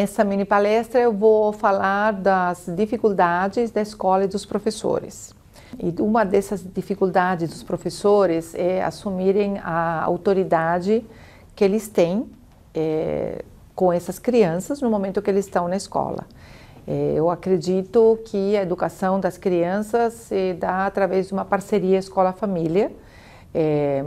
Nessa mini palestra eu vou falar das dificuldades da escola e dos professores. E uma dessas dificuldades dos professores é assumirem a autoridade que eles têm é, com essas crianças no momento que eles estão na escola. É, eu acredito que a educação das crianças se dá através de uma parceria escola-família. É,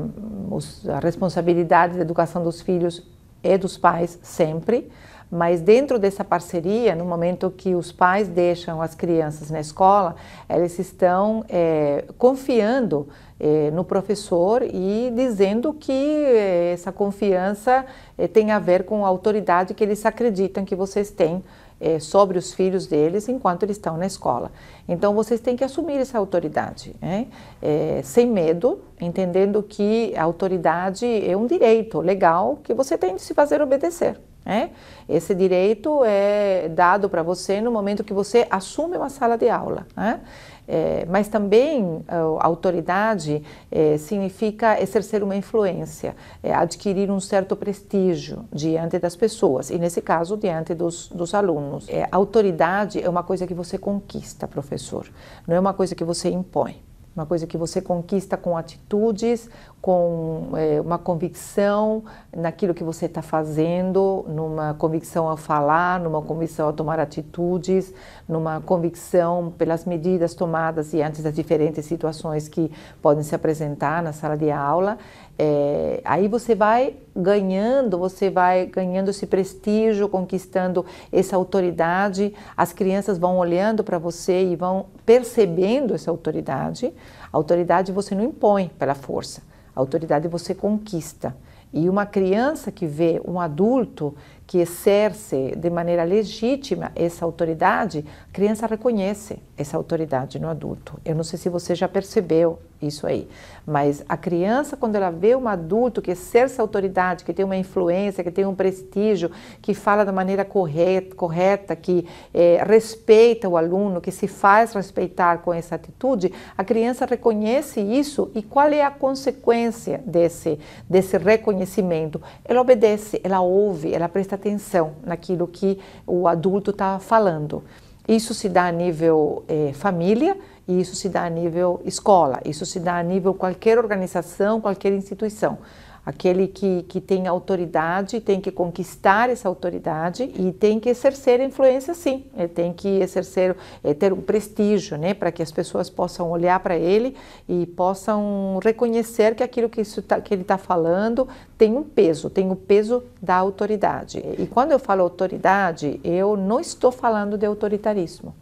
a responsabilidade da educação dos filhos é dos pais sempre mas dentro dessa parceria, no momento que os pais deixam as crianças na escola, eles estão é, confiando é, no professor e dizendo que é, essa confiança é, tem a ver com a autoridade que eles acreditam que vocês têm é, sobre os filhos deles enquanto eles estão na escola. Então vocês têm que assumir essa autoridade, né? é, sem medo, entendendo que a autoridade é um direito legal que você tem de se fazer obedecer. Né? Esse direito é dado para você no momento que você assume uma sala de aula. Né? É, mas também ah, autoridade é, significa exercer uma influência, é, adquirir um certo prestígio diante das pessoas e, nesse caso, diante dos, dos alunos. É, autoridade é uma coisa que você conquista, professor, não é uma coisa que você impõe uma coisa que você conquista com atitudes, com é, uma convicção naquilo que você está fazendo, numa convicção ao falar, numa convicção a tomar atitudes, numa convicção pelas medidas tomadas e antes das diferentes situações que podem se apresentar na sala de aula é, aí você vai ganhando, você vai ganhando esse prestígio, conquistando essa autoridade. As crianças vão olhando para você e vão percebendo essa autoridade. A autoridade você não impõe pela força, a autoridade você conquista. E uma criança que vê um adulto que exerce de maneira legítima essa autoridade, a criança reconhece essa autoridade no adulto. Eu não sei se você já percebeu isso aí. Mas a criança, quando ela vê um adulto que exerce autoridade, que tem uma influência, que tem um prestígio, que fala da maneira correta, correta que é, respeita o aluno, que se faz respeitar com essa atitude, a criança reconhece isso e qual é a consequência desse, desse reconhecimento? Ela obedece, ela ouve, ela presta atenção naquilo que o adulto está falando. Isso se dá a nível é, família, e isso se dá a nível escola, isso se dá a nível qualquer organização, qualquer instituição. Aquele que, que tem autoridade tem que conquistar essa autoridade e tem que exercer influência, sim. Ele tem que exercer, é, ter um prestígio, né, para que as pessoas possam olhar para ele e possam reconhecer que aquilo que, isso tá, que ele está falando tem um peso, tem o um peso da autoridade. E quando eu falo autoridade, eu não estou falando de autoritarismo.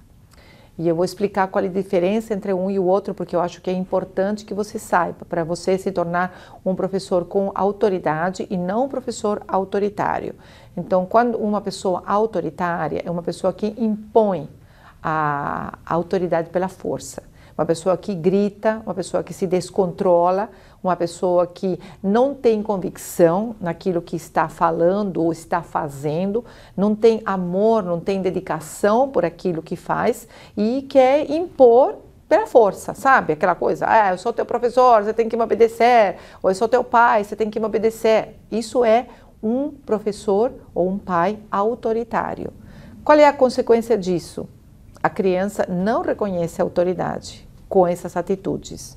E eu vou explicar qual é a diferença entre um e o outro, porque eu acho que é importante que você saiba, para você se tornar um professor com autoridade e não um professor autoritário. Então, quando uma pessoa autoritária é uma pessoa que impõe a autoridade pela força. Uma pessoa que grita, uma pessoa que se descontrola, uma pessoa que não tem convicção naquilo que está falando ou está fazendo, não tem amor, não tem dedicação por aquilo que faz e quer impor pela força, sabe? Aquela coisa, ah, eu sou teu professor, você tem que me obedecer, ou eu sou teu pai, você tem que me obedecer. Isso é um professor ou um pai autoritário. Qual é a consequência disso? A criança não reconhece a autoridade com essas atitudes.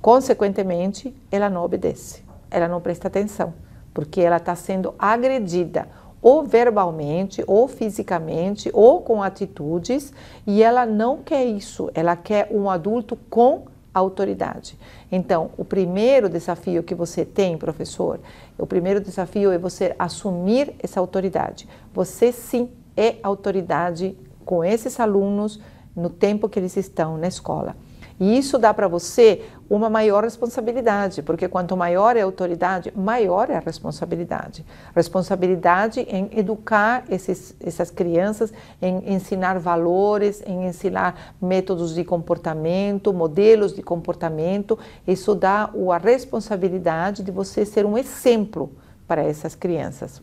Consequentemente, ela não obedece, ela não presta atenção, porque ela está sendo agredida ou verbalmente, ou fisicamente, ou com atitudes, e ela não quer isso, ela quer um adulto com autoridade. Então, o primeiro desafio que você tem, professor, o primeiro desafio é você assumir essa autoridade. Você sim é autoridade com esses alunos no tempo que eles estão na escola. E isso dá para você uma maior responsabilidade, porque quanto maior é a autoridade, maior é a responsabilidade. Responsabilidade em educar esses, essas crianças, em ensinar valores, em ensinar métodos de comportamento, modelos de comportamento. Isso dá a responsabilidade de você ser um exemplo para essas crianças.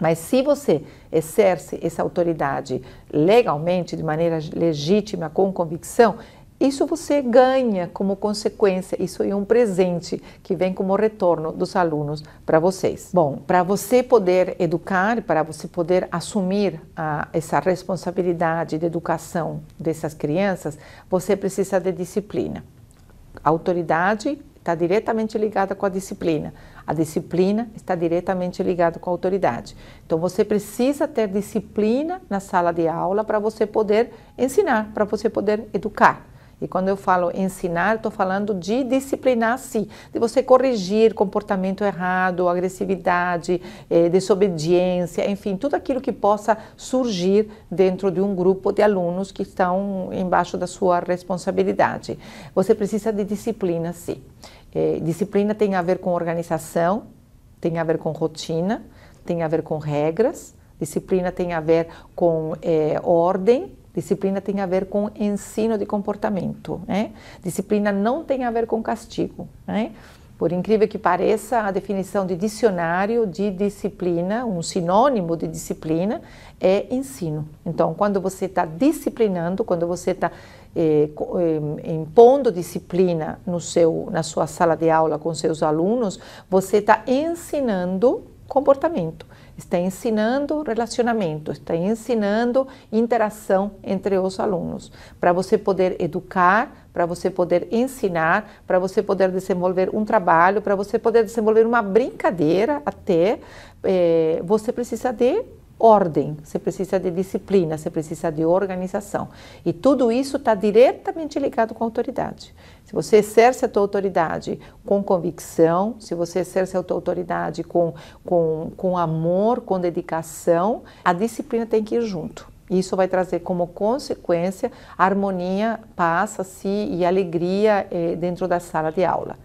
Mas se você exerce essa autoridade legalmente, de maneira legítima, com convicção, isso você ganha como consequência, isso é um presente que vem como retorno dos alunos para vocês. Bom, para você poder educar, para você poder assumir a, ah, essa responsabilidade de educação dessas crianças, você precisa de disciplina. A autoridade está diretamente ligada com a disciplina. A disciplina está diretamente ligada com a autoridade. Então você precisa ter disciplina na sala de aula para você poder ensinar, para você poder educar. E quando eu falo ensinar, estou falando de disciplinar se de você corrigir comportamento errado, agressividade, eh, desobediência, enfim, tudo aquilo que possa surgir dentro de um grupo de alunos que estão embaixo da sua responsabilidade. Você precisa de disciplina se é, disciplina tem a ver com organização, tem a ver com rotina, tem a ver com regras, disciplina tem a ver com é, ordem, disciplina tem a ver com ensino de comportamento. Né? Disciplina não tem a ver com castigo. Né? Por incrível que pareça, a definição de dicionário de disciplina, um sinônimo de disciplina, é ensino. Então, quando você está disciplinando, quando você está eh, eh, impondo disciplina no seu, na sua sala de aula com seus alunos, você está ensinando comportamento, está ensinando relacionamento, está ensinando interação entre os alunos, para você poder educar para você poder ensinar, para você poder desenvolver um trabalho, para você poder desenvolver uma brincadeira até, é, você precisa de ordem, você precisa de disciplina, você precisa de organização. E tudo isso está diretamente ligado com a autoridade. Se você exerce a tua autoridade com convicção, se você exerce a tua autoridade com, com, com amor, com dedicação, a disciplina tem que ir junto. Isso vai trazer como consequência harmonia, paz assim, e alegria eh, dentro da sala de aula.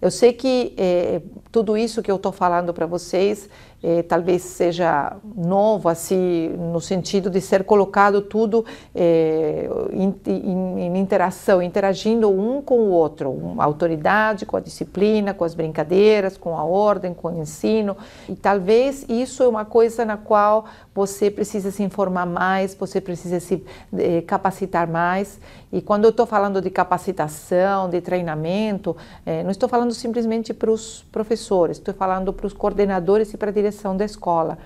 Eu sei que eh, tudo isso que eu estou falando para vocês eh, talvez seja novo, assim, no sentido de ser colocado tudo eh, in, in, em interação, interagindo um com o outro, a autoridade com a disciplina, com as brincadeiras, com a ordem, com o ensino. E talvez isso é uma coisa na qual você precisa se informar mais, você precisa se eh, capacitar mais. E quando eu estou falando de capacitação, de treinamento, eh, não estou falando simplesmente para os professores, estou falando para os coordenadores e para a direção direção da escola.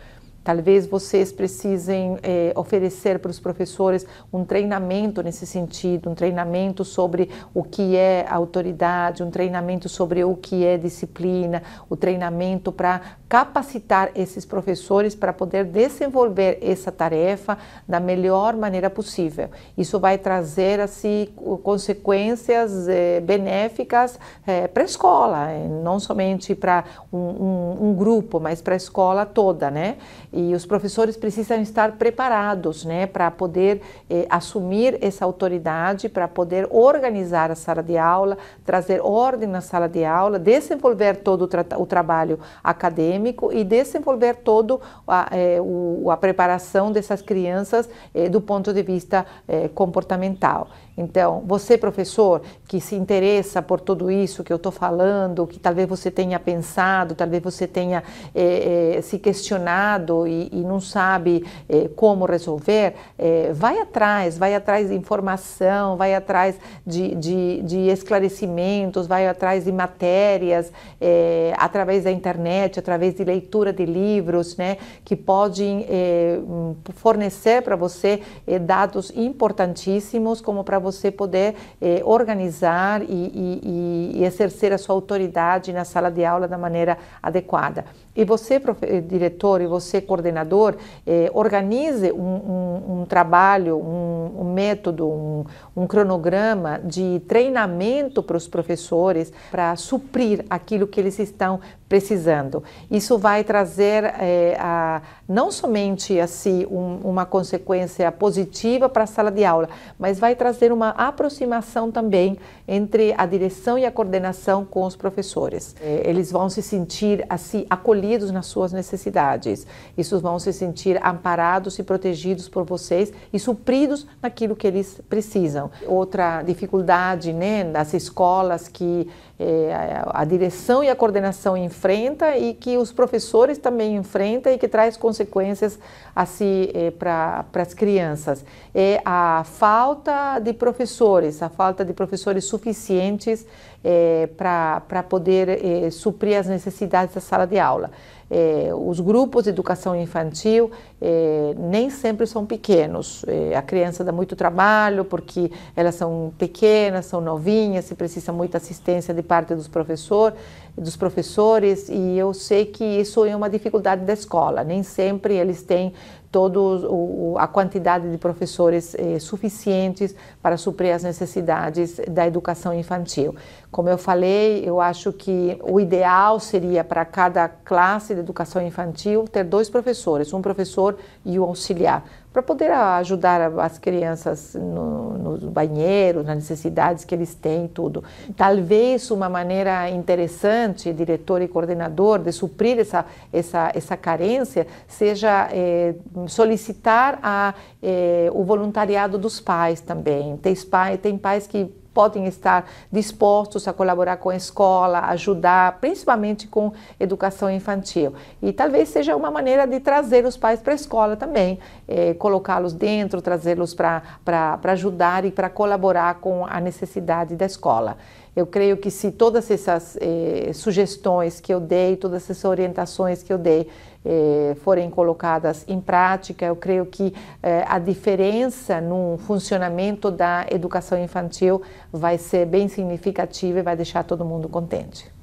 Talvez vocês precisem eh, oferecer para os professores um treinamento nesse sentido, um treinamento sobre o que é autoridade, um treinamento sobre o que é disciplina, o treinamento para capacitar esses professores para poder desenvolver essa tarefa da melhor maneira possível. Isso vai trazer assim consequências eh, benéficas eh, para a escola, não somente para um, um, um grupo, mas para a escola toda, né? E os professores precisam estar preparados né, para poder eh, assumir essa autoridade, para poder organizar a sala de aula, trazer ordem na sala de aula, desenvolver todo o, tra o trabalho acadêmico e desenvolver toda a, eh, a, preparação dessas crianças eh, do ponto de vista eh, comportamental. Então, você, professor, que se interessa por tudo isso que eu estou falando, que talvez você tenha pensado, talvez você tenha é, é, se questionado e, e não sabe é, como resolver, vai atrás, vai atrás de informação, vai atrás de, de, de esclarecimentos, vai atrás de matérias, através da internet, através de leitura de livros, né, que podem fornecer para você dados importantíssimos como para você poder organizar e, e, e, exercer a sua autoridade na sala de aula da maneira adequada. E você, eh, diretor, e você, coordenador, eh, organize um, um, um trabalho, um, um método, um, cronograma de treinamento para os professores para suprir aquilo que eles estão precisando. Isso vai trazer é, a, não somente assim um, uma consequência positiva para a sala de aula, mas vai trazer uma aproximação também entre a direção e a coordenação com os professores. É, eles vão se sentir assim acolhidos nas suas necessidades. Isso vão se sentir amparados e protegidos por vocês e supridos naquilo que eles precisam. Outra dificuldade né, nas escolas que é, a direção e a coordenação enfrenta e que os professores também enfrentam e que traz consequências assim, é, para as crianças. É a falta de professores, a falta de professores suficientes é, para poder é, suprir as necessidades da sala de aula. Eh, os grupos de educação infantil eh, nem sempre são pequenos. Eh, a criança dá muito trabalho porque elas são pequenas, são novinhas, se precisa muita assistência de parte dos professores dos professores e eu sei que isso é uma dificuldade da escola. Nem sempre eles têm toda a quantidade de professores eh, suficientes para suprir as necessidades da educação infantil. Como eu falei, eu acho que o ideal seria para cada classe de educação infantil ter dois professores, um professor e um auxiliar para poder ajudar as crianças no, no banheiro, nas necessidades que eles têm, tudo. Talvez uma maneira interessante, diretor e coordenador, de suprir essa, essa, essa carência seja é, solicitar a, é, o voluntariado dos pais também. Tem pais, tem pais que podem estar dispostos a colaborar com a escola, ajudar, principalmente com educação infantil. E talvez seja uma maneira de trazer os pais para a escola também, eh, colocá-los dentro, trazê-los para ajudar e para colaborar com a necessidade da escola. Eu creio que se todas essas eh, sugestões que eu dei, todas essas orientações que eu dei, eh, forem colocadas em prática, eu creio que eh, a diferença no funcionamento da educação infantil vai ser bem significativa e vai deixar todo mundo contente.